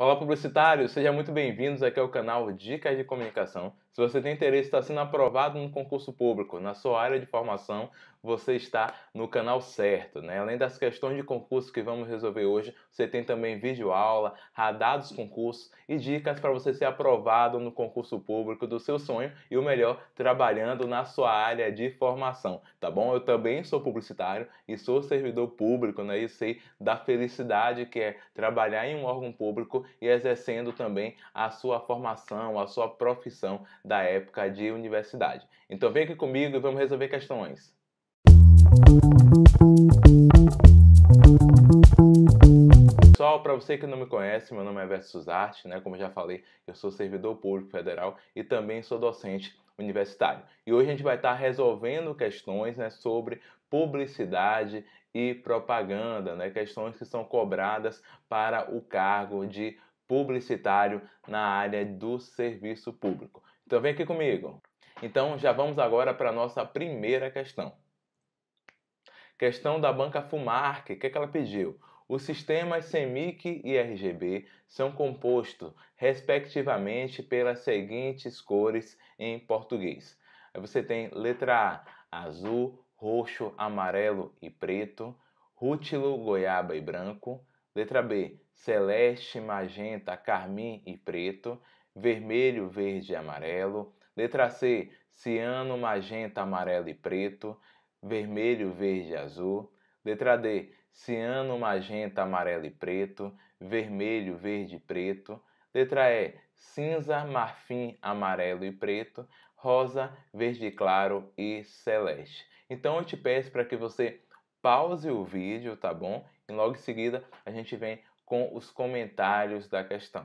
Olá, publicitários! Sejam muito bem-vindos aqui ao canal Dicas de Comunicação. Se você tem interesse, em estar sendo aprovado no concurso público na sua área de formação, você está no canal certo, né? Além das questões de concurso que vamos resolver hoje, você tem também vídeo aula, radar dos concursos e dicas para você ser aprovado no concurso público do seu sonho e o melhor, trabalhando na sua área de formação, tá bom? Eu também sou publicitário e sou servidor público, né? E sei da felicidade que é trabalhar em um órgão público e exercendo também a sua formação, a sua profissão da época de universidade. Então vem aqui comigo e vamos resolver questões. Pessoal, para você que não me conhece, meu nome é Versus Arte, né? Como já falei, eu sou servidor público federal e também sou docente universitário. E hoje a gente vai estar resolvendo questões né, sobre publicidade e propaganda, né? Questões que são cobradas para o cargo de publicitário na área do serviço público. Então vem aqui comigo. Então já vamos agora para a nossa primeira questão. Questão da banca Fumarc, o que, é que ela pediu? Os sistemas CEMIC e RGB são compostos, respectivamente, pelas seguintes cores em português. você tem letra A, azul, roxo, amarelo e preto, rútilo, goiaba e branco. Letra B, celeste, magenta, carmim e preto vermelho, verde e amarelo. Letra C, ciano, magenta, amarelo e preto, vermelho, verde e azul. Letra D, ciano, magenta, amarelo e preto, vermelho, verde e preto. Letra E, cinza, marfim, amarelo e preto, rosa, verde claro e celeste. Então eu te peço para que você pause o vídeo, tá bom? E logo em seguida a gente vem com os comentários da questão.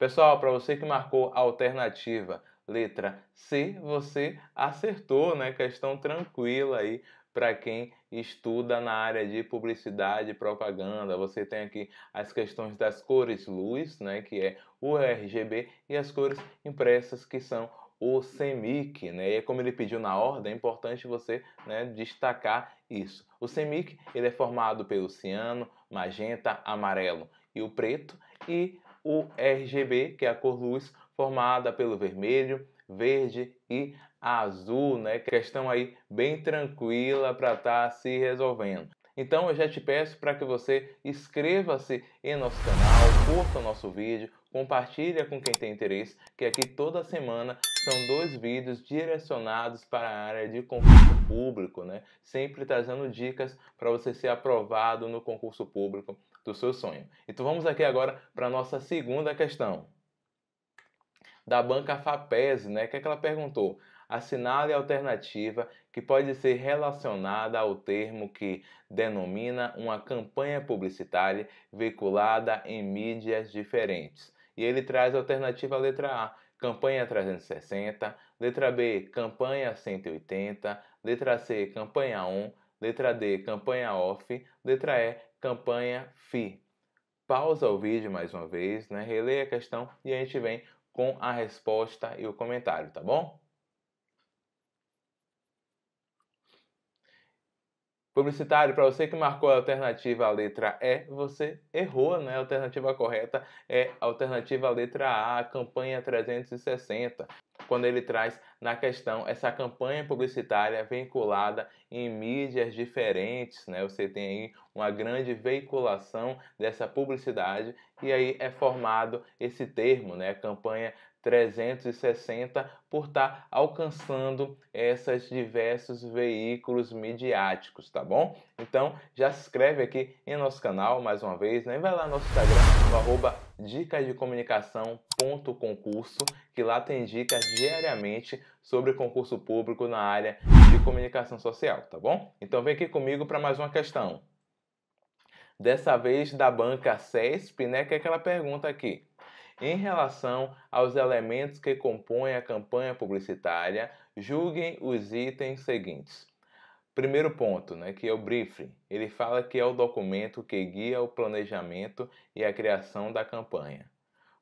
Pessoal, para você que marcou a alternativa letra C, você acertou, né? Questão tranquila aí para quem estuda na área de publicidade e propaganda. Você tem aqui as questões das cores luz, né, que é o RGB, e as cores impressas, que são o CEMIC, né? E é como ele pediu na ordem, é importante você né, destacar isso. O CEMIC ele é formado pelo ciano, magenta, amarelo e o preto, e o RGB, que é a cor luz, formada pelo vermelho, verde e azul, né? É questão aí bem tranquila para estar tá se resolvendo. Então eu já te peço para que você inscreva-se em nosso canal, curta o nosso vídeo, compartilha com quem tem interesse, que aqui toda semana são dois vídeos direcionados para a área de concurso público, né? Sempre trazendo dicas para você ser aprovado no concurso público do seu sonho. Então vamos aqui agora para a nossa segunda questão. Da banca FAPES, né? que, é que ela perguntou? assinale a alternativa que pode ser relacionada ao termo que denomina uma campanha publicitária veiculada em mídias diferentes. E ele traz a alternativa letra A, campanha 360, letra B, campanha 180, letra C, campanha 1, Letra D, campanha off. Letra E, campanha FI. Pausa o vídeo mais uma vez, né? Releia a questão e a gente vem com a resposta e o comentário, tá bom? Publicitário, para você que marcou a alternativa a letra E, você errou, né? A alternativa correta é a alternativa à letra A, a campanha 360 quando ele traz na questão essa campanha publicitária veiculada em mídias diferentes, né? Você tem aí uma grande veiculação dessa publicidade e aí é formado esse termo, né? Campanha 360 por estar tá alcançando esses diversos veículos midiáticos, tá bom? Então já se inscreve aqui em nosso canal mais uma vez, né? vai lá no nosso Instagram, no arroba dicasdecomunicação.concurso, que lá tem dicas diariamente sobre concurso público na área de comunicação social, tá bom? Então vem aqui comigo para mais uma questão. Dessa vez da banca CESP, né, que é aquela pergunta aqui. Em relação aos elementos que compõem a campanha publicitária, julguem os itens seguintes. Primeiro ponto, né, que é o briefing. Ele fala que é o documento que guia o planejamento e a criação da campanha.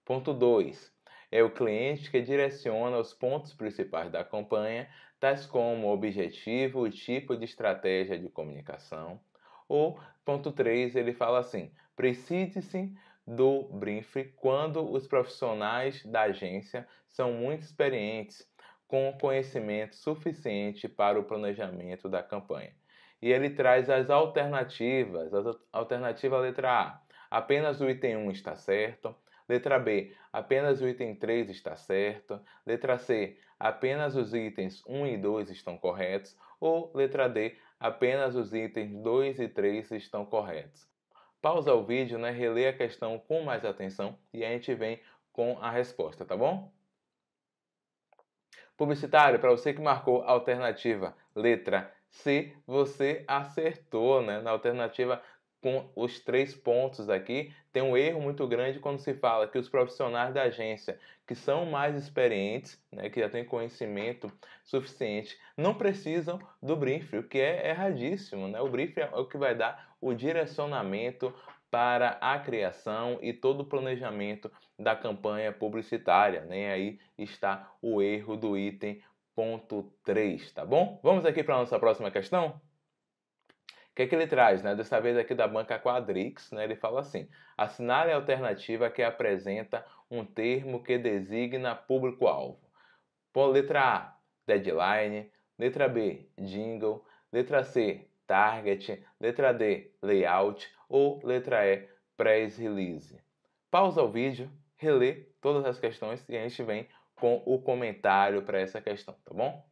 Ponto 2. É o cliente que direciona os pontos principais da campanha, tais como objetivo, o tipo de estratégia de comunicação. Ou, ponto 3, ele fala assim: precise-se do briefing quando os profissionais da agência são muito experientes com conhecimento suficiente para o planejamento da campanha. E ele traz as alternativas. A alternativa letra A, apenas o item 1 está certo. Letra B, apenas o item 3 está certo. Letra C, apenas os itens 1 e 2 estão corretos. Ou letra D, apenas os itens 2 e 3 estão corretos. Pausa o vídeo, né? relê a questão com mais atenção e a gente vem com a resposta, tá bom? publicitário, para você que marcou a alternativa letra C, você acertou né? na alternativa com os três pontos aqui. Tem um erro muito grande quando se fala que os profissionais da agência, que são mais experientes, né, que já têm conhecimento suficiente, não precisam do briefing, o que é erradíssimo. Né? O briefing é o que vai dar o direcionamento, para a criação e todo o planejamento da campanha publicitária. Nem né? aí está o erro do item ponto 3, tá bom? Vamos aqui para a nossa próxima questão? O que é que ele traz, né? Dessa vez aqui da banca Quadrix, né? Ele fala assim: assinale a alternativa que apresenta um termo que designa público-alvo. Letra A, deadline. Letra B, jingle. Letra C, target. Letra D, layout ou letra E, Press Release. Pausa o vídeo, relê todas as questões e a gente vem com o comentário para essa questão, tá bom?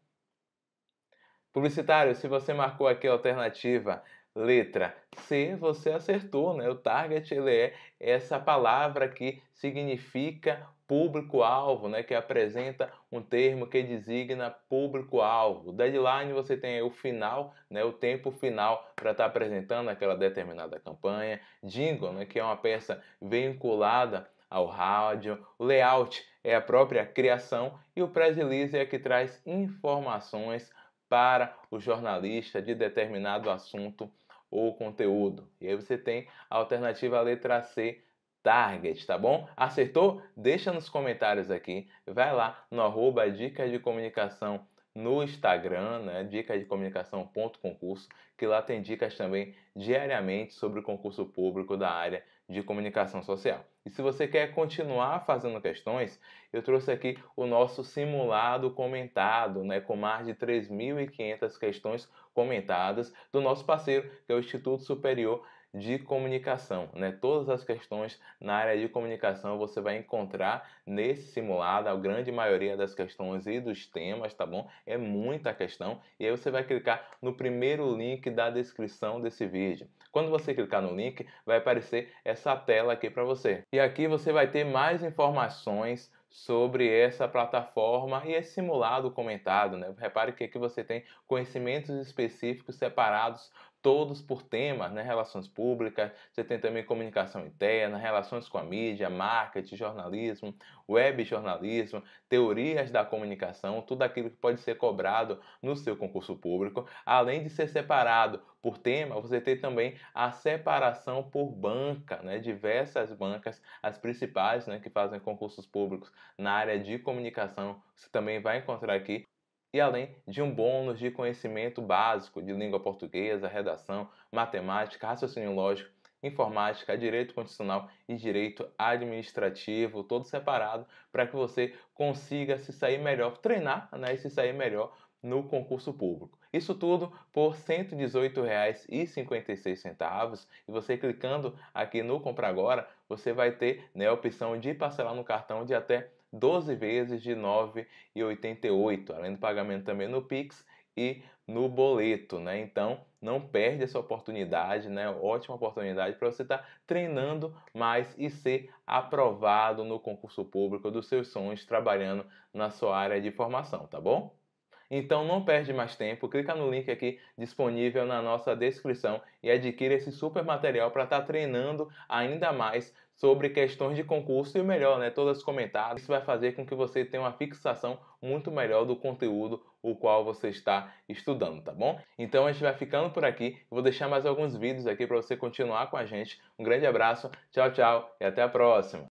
Publicitário, se você marcou aqui a alternativa Letra C, você acertou, né? O target ele é essa palavra que significa público-alvo, né? Que apresenta um termo que designa público-alvo. Deadline você tem o final, né? O tempo final para estar tá apresentando aquela determinada campanha. Jingle, né? Que é uma peça vinculada ao rádio. O layout é a própria criação e o press release é que traz informações para o jornalista de determinado assunto ou conteúdo. E aí você tem a alternativa a letra C, target, tá bom? Acertou? Deixa nos comentários aqui. Vai lá no arroba dica de comunicação no Instagram, né? dica de comunicação.concurso, que lá tem dicas também diariamente sobre o concurso público da área de comunicação social. E se você quer continuar fazendo questões, eu trouxe aqui o nosso simulado comentado, né, com mais de 3.500 questões comentadas do nosso parceiro, que é o Instituto Superior de comunicação, né? Todas as questões na área de comunicação você vai encontrar nesse simulado, a grande maioria das questões e dos temas, tá bom? É muita questão e aí você vai clicar no primeiro link da descrição desse vídeo. Quando você clicar no link, vai aparecer essa tela aqui para você. E aqui você vai ter mais informações sobre essa plataforma e esse simulado comentado. Né? Repare que aqui você tem conhecimentos específicos separados todos por temas, né? Relações públicas, você tem também comunicação interna, relações com a mídia, marketing, jornalismo, web jornalismo, teorias da comunicação, tudo aquilo que pode ser cobrado no seu concurso público. Além de ser separado por tema, você tem também a separação por banca, né? Diversas bancas, as principais, né, que fazem concursos públicos na área de comunicação, você também vai encontrar aqui e além de um bônus de conhecimento básico de língua portuguesa, redação, matemática, raciocínio lógico, informática, direito constitucional e direito administrativo, todo separado para que você consiga se sair melhor, treinar né, e se sair melhor no concurso público. Isso tudo por R$ 118,56. E você clicando aqui no Compra Agora, você vai ter né, a opção de parcelar no cartão de até 12 vezes de R$ 9,88, além do pagamento também no Pix e no boleto, né? Então, não perde essa oportunidade, né? Ótima oportunidade para você estar tá treinando mais e ser aprovado no concurso público dos seus sonhos trabalhando na sua área de formação, tá bom? Então não perde mais tempo, clica no link aqui disponível na nossa descrição e adquira esse super material para estar tá treinando ainda mais sobre questões de concurso e melhor, né, todas comentadas. Isso vai fazer com que você tenha uma fixação muito melhor do conteúdo o qual você está estudando, tá bom? Então a gente vai ficando por aqui. Vou deixar mais alguns vídeos aqui para você continuar com a gente. Um grande abraço, tchau, tchau e até a próxima.